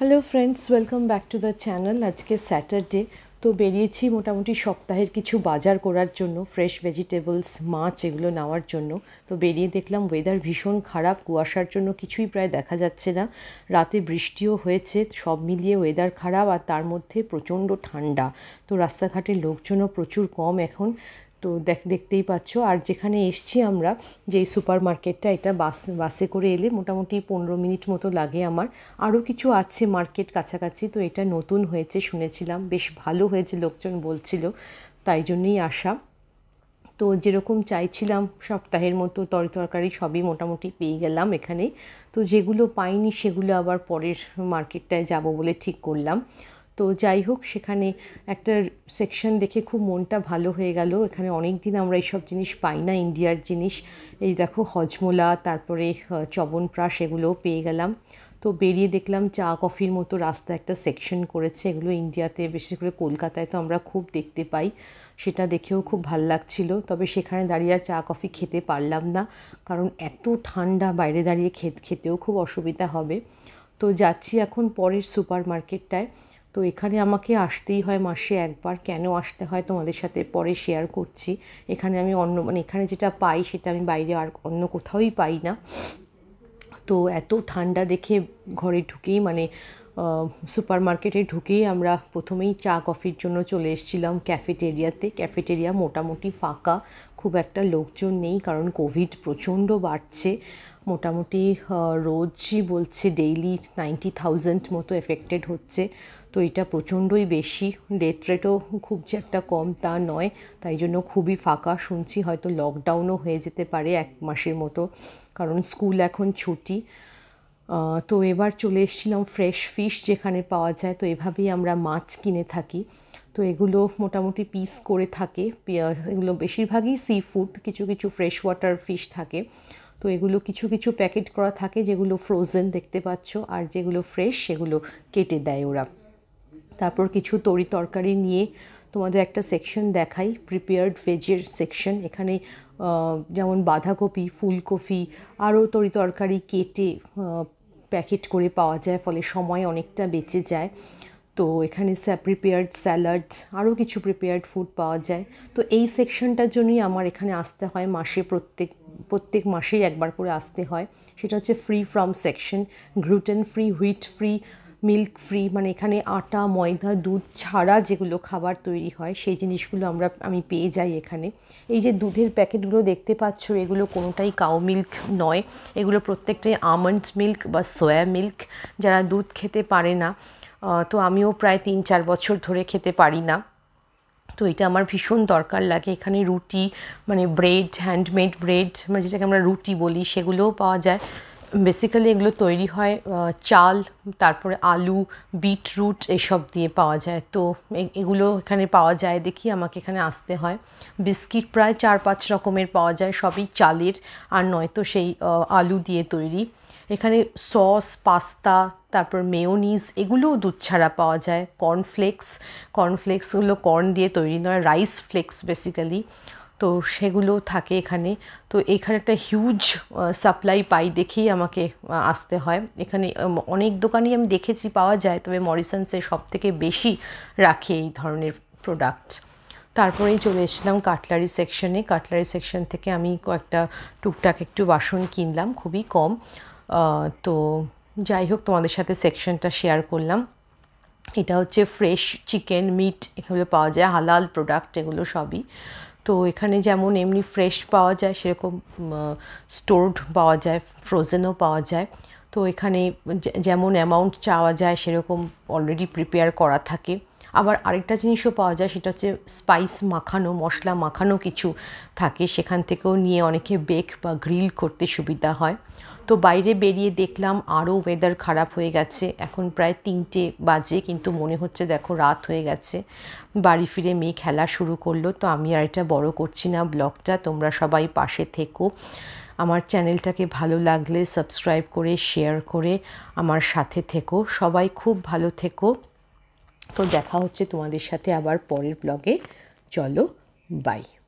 hello friends welcome back to the channel আজকে Saturday তো বেরিয়েছি মোটামুটি সপ্তাহের কিছু বাজার করার জন্য ফ্রেশ ভেজিটেবলস মাছ এগুলো নেওয়ার জন্য তো বেরিয়ে দেখলাম ওয়েদার ভীষণ খারাপ কুয়াশার জন্য কিছুই প্রায় দেখা যাচ্ছে না রাতে বৃষ্টিও হয়েছে সব মিলিয়ে ওয়েদার খারাপ আর তার মধ্যে প্রচণ্ড ঠান্ডা তো রাস্তাঘাটের লোকজনও প্রচুর কম এখন তো দেখ দেখতেই পাচ্ছ আর যেখানে এসছি আমরা যে সুপার মার্কেটটা এটা বাস বাসে করে এলে মোটামুটি পনেরো মিনিট মতো লাগে আমার আরও কিছু আছে মার্কেট কাছাকাছি তো এটা নতুন হয়েছে শুনেছিলাম বেশ ভালো হয়েছে লোকজন বলছিল তাই জন্যই আসা তো যেরকম চাইছিলাম সপ্তাহের মতো তরি তরকারি সবই মোটামুটি পেয়ে গেলাম এখানে তো যেগুলো পাইনি সেগুলো আবার পরের মার্কেটটায় যাব বলে ঠিক করলাম তো যাই হোক সেখানে একটা সেকশন দেখে খুব মনটা ভালো হয়ে গেল এখানে অনেক দিন আমরা এইসব জিনিস পাই না ইন্ডিয়ার জিনিস এই দেখো হজমোলা তারপরে চবনপ্রাস এগুলোও পেয়ে গেলাম তো বেরিয়ে দেখলাম চা কফির মতো রাস্তা একটা সেকশন করেছে এগুলো ইন্ডিয়াতে বিশেষ করে কলকাতায় তো আমরা খুব দেখতে পাই সেটা দেখেও খুব ভাল লাগছিল তবে সেখানে দাঁড়িয়ে আর চা কফি খেতে পারলাম না কারণ এত ঠান্ডা বাইরে দাঁড়িয়ে খেত খেতেও খুব অসুবিধা হবে তো যাচ্ছি এখন পরের সুপার মার্কেটটায় তো এখানে আমাকে আসতেই হয় মাসে একবার কেন আসতে হয় তোমাদের সাথে পরে শেয়ার করছি এখানে আমি অন্য মানে এখানে যেটা পাই সেটা আমি বাইরে আর অন্য কোথাওই পাই না তো এত ঠান্ডা দেখে ঘরে ঢুকেই মানে সুপার মার্কেটে ঢুকেই আমরা প্রথমেই চা কফির জন্য চলে এসেছিলাম ক্যাফেটেরিয়াতে ক্যাফেটেরিয়া মোটামুটি ফাঁকা খুব একটা লোকজন নেই কারণ কোভিড প্রচণ্ড বাড়ছে মোটামুটি রোজই বলছে ডেইলি নাইনটি থাউজেন্ড মতো এফেক্টেড হচ্ছে তো এটা প্রচণ্ডই বেশি ডেথ রেটও খুব যে একটা কম তা নয় তাই জন্য খুবই ফাঁকা শুনছি হয়তো লকডাউনও হয়ে যেতে পারে এক মাসের মতো কারণ স্কুল এখন ছুটি তো এবার চলে এসেছিলাম ফ্রেশ ফিশ যেখানে পাওয়া যায় তো এভাবেই আমরা মাছ কিনে থাকি তো এগুলো মোটামুটি পিস করে থাকে এগুলো বেশিরভাগই সি ফুড কিছু কিছু ফ্রেশ ওয়াটার ফিশ থাকে তো এগুলো কিছু কিছু প্যাকেট করা থাকে যেগুলো ফ্রোজেন দেখতে পাচ্ছ আর যেগুলো ফ্রেশ সেগুলো কেটে দেয় ওরা তারপর কিছু তরি তরকারি নিয়ে তোমাদের একটা সেকশন দেখাই প্রিপেয়ার্ড ভেজের সেকশন এখানে যেমন বাঁধাকপি ফুলকপি আরও তরি তরকারি কেটে প্যাকেট করে পাওয়া যায় ফলে সময় অনেকটা বেঁচে যায় তো এখানে প্রিপেয়ার্ড স্যালাড আরও কিছু প্রিপেয়ার্ড ফুড পাওয়া যায় তো এই সেকশনটার জন্যই আমার এখানে আসতে হয় মাসে প্রত্যেক প্রত্যেক মাসেই একবার করে আসতে হয় সেটা হচ্ছে free from section gluten free wheat free milk free মানে এখানে আটা ময়দা দুধ ছাড়া যেগুলো খাবার তৈরি হয় সেই জিনিসগুলো আমরা আমি পেয়ে যাই এখানে এই যে দুধের প্যাকেটগুলো দেখতে পাচ্ছ এগুলো কোনোটাই কাউ মিল্ক নয় এগুলো প্রত্যেকটাই আমন্ড মিল্ক বা সয়া মিল্ক যারা দুধ খেতে পারে না তো আমিও প্রায় তিন চার বছর ধরে খেতে পারি না তো এটা আমার ভীষণ দরকার লাগে এখানে রুটি মানে ব্রেড হ্যান্ডমেড ব্রেড মানে যেটাকে আমরা রুটি বলি সেগুলোও পাওয়া যায় বেসিক্যালি এগুলো তৈরি হয় চাল তারপরে আলু বিটরুট এসব দিয়ে পাওয়া যায় তো এগুলো এখানে পাওয়া যায় দেখি আমাকে এখানে আসতে হয় বিস্কিট প্রায় চার পাঁচ রকমের পাওয়া যায় সবই চালের আর নয়তো সেই আলু দিয়ে তৈরি এখানে সস পাস্তা তারপর মেয়োনিজ এগুলোও দুধ ছাড়া পাওয়া যায় কর্নফ্লেক্স কর্নফ্লেক্সগুলো কর্ন দিয়ে তৈরি নয় রাইস ফ্লেক্স বেসিক্যালি তো সেগুলো থাকে এখানে তো এখানে একটা হিউজ সাপ্লাই পাই দেখেই আমাকে আসতে হয় এখানে অনেক দোকানই আমি দেখেছি পাওয়া যায় তবে মরিসনসে সব থেকে বেশি রাখে এই ধরনের প্রোডাক্ট তারপরেই চলে এসেছিলাম কাটলারি সেকশনে কাটলারি সেকশন থেকে আমি কয়েকটা টুকটাক একটু বাসন কিনলাম খুবই কম তো যাই হোক তোমাদের সাথে সেকশনটা শেয়ার করলাম এটা হচ্ছে ফ্রেশ চিকেন মিট এগুলো পাওয়া যায় হালাল প্রোডাক্ট এগুলো সবই তো এখানে যেমন এমনি ফ্রেশ পাওয়া যায় সেরকম স্টোরড পাওয়া যায় ফ্রোজেনও পাওয়া যায় তো এখানে যেমন অ্যামাউন্ট চাওয়া যায় সেরকম অলরেডি প্রিপেয়ার করা থাকে আবার আরেকটা জিনিসও পাওয়া যায় সেটা হচ্ছে স্পাইস মাখানো মশলা মাখানো কিছু থাকে সেখান থেকেও নিয়ে অনেকে বেক বা গ্রিল করতে সুবিধা হয় তো বাইরে বেরিয়ে দেখলাম আরও ওয়েদার খারাপ হয়ে গেছে এখন প্রায় তিনটে বাজে কিন্তু মনে হচ্ছে দেখো রাত হয়ে গেছে বাড়ি ফিরে মেয়ে খেলা শুরু করলো তো আমি আর এটা বড় করছি না ব্লগটা তোমরা সবাই পাশে থেকো আমার চ্যানেলটাকে ভালো লাগলে সাবস্ক্রাইব করে শেয়ার করে আমার সাথে থেকো সবাই খুব ভালো থেকো তো দেখা হচ্ছে তোমাদের সাথে আবার পরের ব্লগে চলো বাই